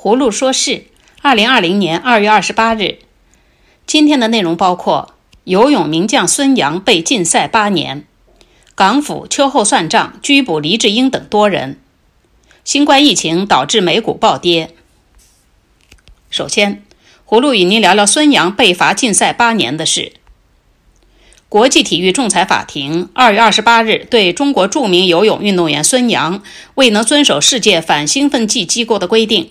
葫芦说事，二零二零年二月二十八日，今天的内容包括：游泳名将孙杨被禁赛八年；港府秋后算账，拘捕黎智英等多人；新冠疫情导致美股暴跌。首先，葫芦与您聊聊孙杨被罚禁赛八年的事。国际体育仲裁法庭二月二十八日对中国著名游泳运动员孙杨未能遵守世界反兴奋剂机构的规定。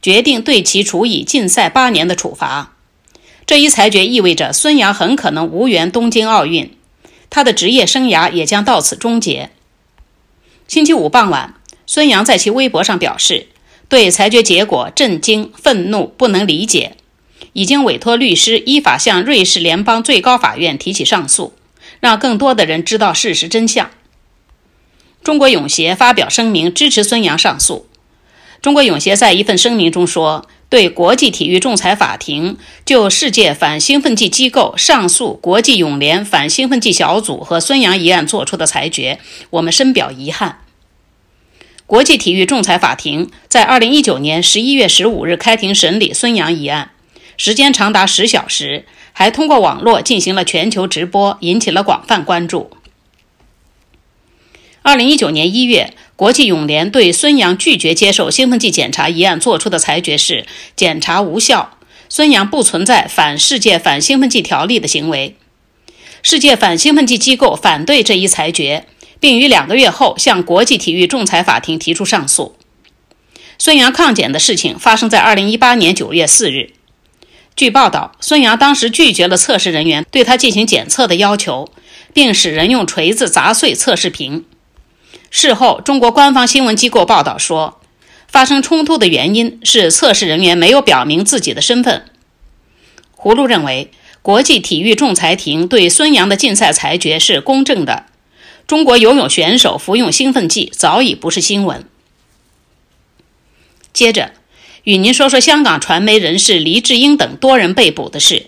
决定对其处以禁赛八年的处罚。这一裁决意味着孙杨很可能无缘东京奥运，他的职业生涯也将到此终结。星期五傍晚，孙杨在其微博上表示，对裁决结果震惊、愤怒、不能理解，已经委托律师依法向瑞士联邦最高法院提起上诉，让更多的人知道事实真相。中国泳协发表声明支持孙杨上诉。中国泳协在一份声明中说：“对国际体育仲裁法庭就世界反兴奋剂机构上诉国际泳联反兴奋剂小组和孙杨一案作出的裁决，我们深表遗憾。”国际体育仲裁法庭在2019年11月15日开庭审理孙杨一案，时间长达十小时，还通过网络进行了全球直播，引起了广泛关注。二零一九年一月，国际泳联对孙杨拒绝接受兴奋剂检查一案作出的裁决是：检查无效，孙杨不存在反世界反兴奋剂条例的行为。世界反兴奋剂机构反对这一裁决，并于两个月后向国际体育仲裁法庭提出上诉。孙杨抗检的事情发生在二零一八年九月四日。据报道，孙杨当时拒绝了测试人员对他进行检测的要求，并使人用锤子砸碎测试瓶。事后，中国官方新闻机构报道说，发生冲突的原因是测试人员没有表明自己的身份。胡芦认为，国际体育仲裁庭对孙杨的禁赛裁决是公正的。中国游泳选手服用兴奋剂早已不是新闻。接着，与您说说香港传媒人士黎智英等多人被捕的事。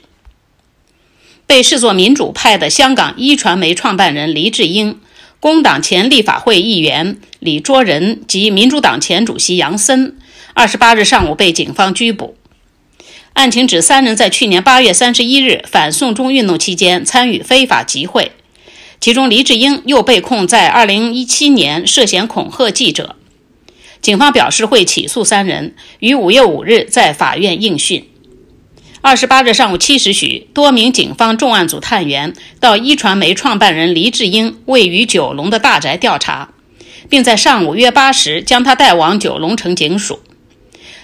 被视作民主派的香港一传媒创办人黎智英。工党前立法会议员李卓仁及民主党前主席杨森，二十八日上午被警方拘捕。案情指三人在去年八月三十一日反送中运动期间参与非法集会，其中黎智英又被控在二零一七年涉嫌恐吓记者。警方表示会起诉三人，于五月五日在法院应讯。二十八日上午七时许，多名警方重案组探员到一传媒创办人黎智英位于九龙的大宅调查，并在上午约八时将他带往九龙城警署。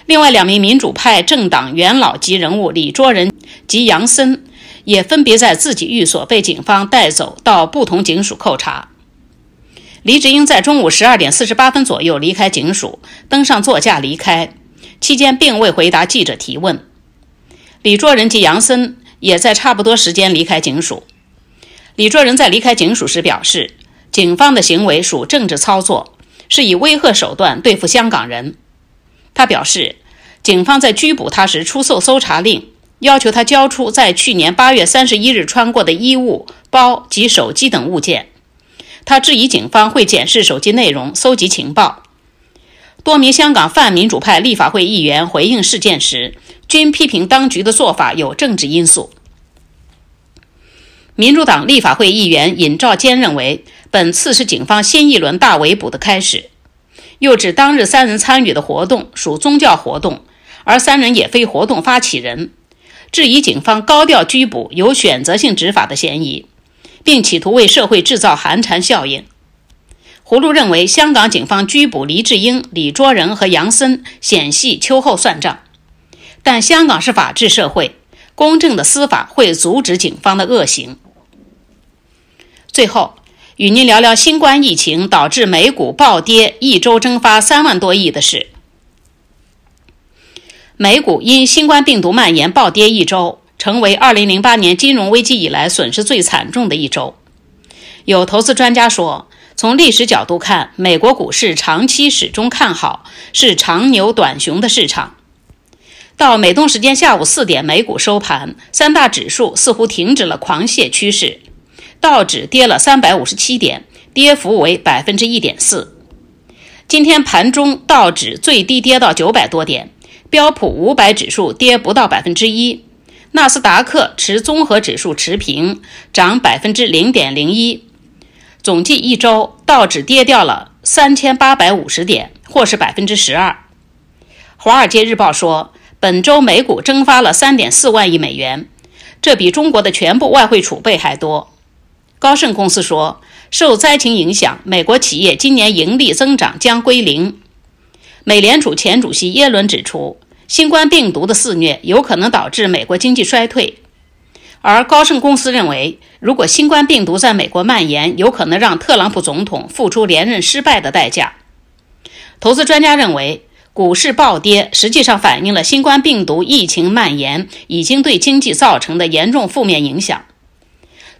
另外两名民主派政党元老级人物李卓人及杨森也分别在自己寓所被警方带走到不同警署扣查。黎智英在中午十二点四十八分左右离开警署，登上座驾离开，期间并未回答记者提问。李卓人及杨森也在差不多时间离开警署。李卓人在离开警署时表示，警方的行为属政治操作，是以威吓手段对付香港人。他表示，警方在拘捕他时出售搜查令，要求他交出在去年8月31日穿过的衣物、包及手机等物件。他质疑警方会检视手机内容，搜集情报。多名香港泛民主派立法会议员回应事件时。均批评当局的做法有政治因素。民主党立法会议员尹兆坚认为，本次是警方新一轮大围捕的开始。又指当日三人参与的活动属宗教活动，而三人也非活动发起人，质疑警方高调拘捕有选择性执法的嫌疑，并企图为社会制造寒蝉效应。胡路认为，香港警方拘捕黎智英、李卓人和杨森，显系秋后算账。但香港是法治社会，公正的司法会阻止警方的恶行。最后，与您聊聊新冠疫情导致美股暴跌一周蒸发三万多亿的事。美股因新冠病毒蔓延暴跌一周，成为二零零八年金融危机以来损失最惨重的一周。有投资专家说，从历史角度看，美国股市长期始终看好，是长牛短熊的市场。到美东时间下午四点，美股收盘，三大指数似乎停止了狂泻趋势。道指跌了三百五十七点，跌幅为百分之一点四。今天盘中，道指最低跌到九百多点，标普五百指数跌不到百分之一，纳斯达克持综合指数持平，涨百分之零点零一。总计一周，道指跌掉了三千八百五十点，或是百分之十二。《华尔街日报》说。本周美股蒸发了3.4万亿美元，这比中国的全部外汇储备还多。高盛公司说，受灾情影响，美国企业今年盈利增长将归零。美联储前主席耶伦指出，新冠病毒的肆虐有可能导致美国经济衰退。而高盛公司认为，如果新冠病毒在美国蔓延，有可能让特朗普总统付出连任失败的代价。投资专家认为。股市暴跌实际上反映了新冠病毒疫情蔓延已经对经济造成的严重负面影响。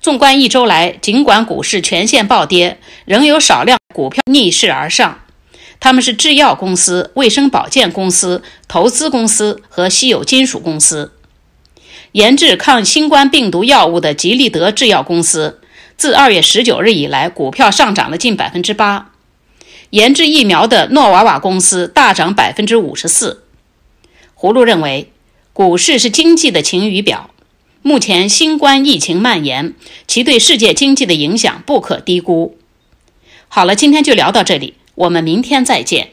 纵观一周来，尽管股市全线暴跌，仍有少量股票逆势而上。他们是制药公司、卫生保健公司、投资公司和稀有金属公司。研制抗新冠病毒药物的吉利德制药公司，自二月十九日以来，股票上涨了近百分之八。研制疫苗的诺瓦瓦公司大涨百分之五十四。葫芦认为，股市是经济的晴雨表。目前新冠疫情蔓延，其对世界经济的影响不可低估。好了，今天就聊到这里，我们明天再见。